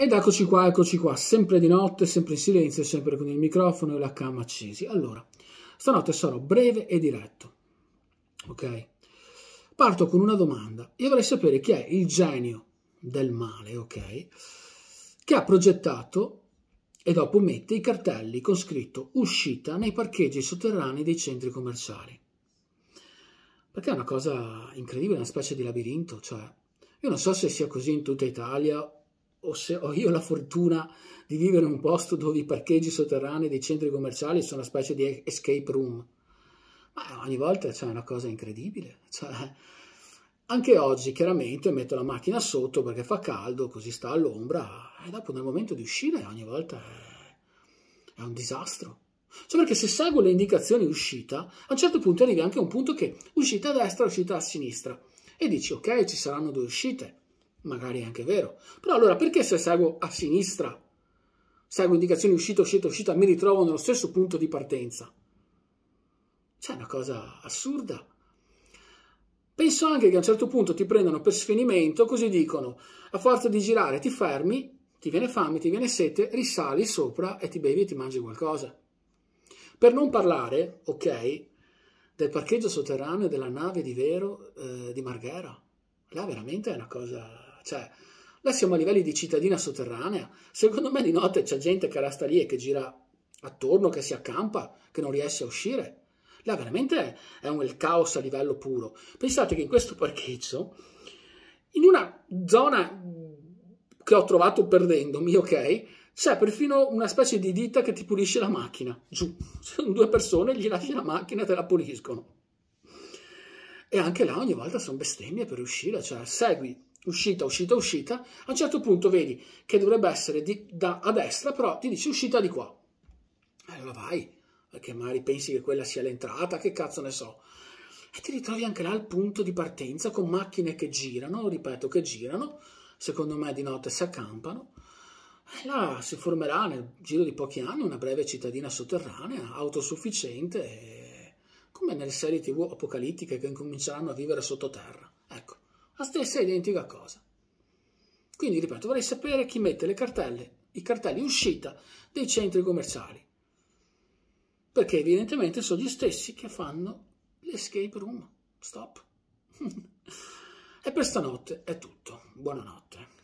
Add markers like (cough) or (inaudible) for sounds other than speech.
Ed eccoci qua, eccoci qua, sempre di notte, sempre in silenzio, sempre con il microfono e la cam accesi. Allora, stanotte sarò breve e diretto, ok? Parto con una domanda. Io vorrei sapere chi è il genio del male, ok? Che ha progettato e dopo mette i cartelli con scritto uscita nei parcheggi sotterranei dei centri commerciali. Perché è una cosa incredibile, una specie di labirinto, cioè... Io non so se sia così in tutta Italia o se ho io la fortuna di vivere in un posto dove i parcheggi sotterranei dei centri commerciali sono una specie di escape room. Ma ogni volta c'è cioè, una cosa incredibile. Cioè, anche oggi chiaramente metto la macchina sotto perché fa caldo, così sta all'ombra e dopo nel momento di uscire ogni volta è, è un disastro. Cioè perché se seguo le indicazioni uscita, a un certo punto arrivi anche a un punto che uscita a destra, uscita a sinistra e dici ok ci saranno due uscite, magari è anche vero. Però allora perché se seguo a sinistra, seguo indicazioni uscita, uscita, uscita, mi ritrovo nello stesso punto di partenza? C'è cioè, una cosa assurda. Penso anche che a un certo punto ti prendano per sfinimento, così dicono, a forza di girare ti fermi, ti viene fame, ti viene sete, risali sopra e ti bevi e ti mangi qualcosa. Per non parlare, ok, del parcheggio sotterraneo della nave di Vero eh, di Marghera. Là veramente è una cosa cioè, là siamo a livelli di cittadina sotterranea. Secondo me di notte c'è gente che resta lì e che gira attorno, che si accampa, che non riesce a uscire. Là veramente è un, caos a livello puro. Pensate che in questo parcheggio, in una zona che ho trovato perdendomi, ok, c'è perfino una specie di ditta che ti pulisce la macchina. Giù, sono due persone, gli lasci la macchina e te la puliscono. E anche là ogni volta sono bestemmie per uscire, cioè segui uscita, uscita, uscita, a un certo punto vedi che dovrebbe essere di, da, a destra, però ti dice uscita di qua. Allora vai, perché magari pensi che quella sia l'entrata, che cazzo ne so. E ti ritrovi anche là al punto di partenza con macchine che girano, ripeto, che girano, secondo me di notte si accampano. E là si formerà nel giro di pochi anni una breve cittadina sotterranea, autosufficiente, e... come nelle serie tv apocalittiche che incominceranno a vivere sottoterra. La stessa identica cosa. Quindi, ripeto, vorrei sapere chi mette le cartelle, i cartelli uscita dei centri commerciali. Perché evidentemente sono gli stessi che fanno l'escape room. Stop. (laughs) e per stanotte è tutto. Buonanotte.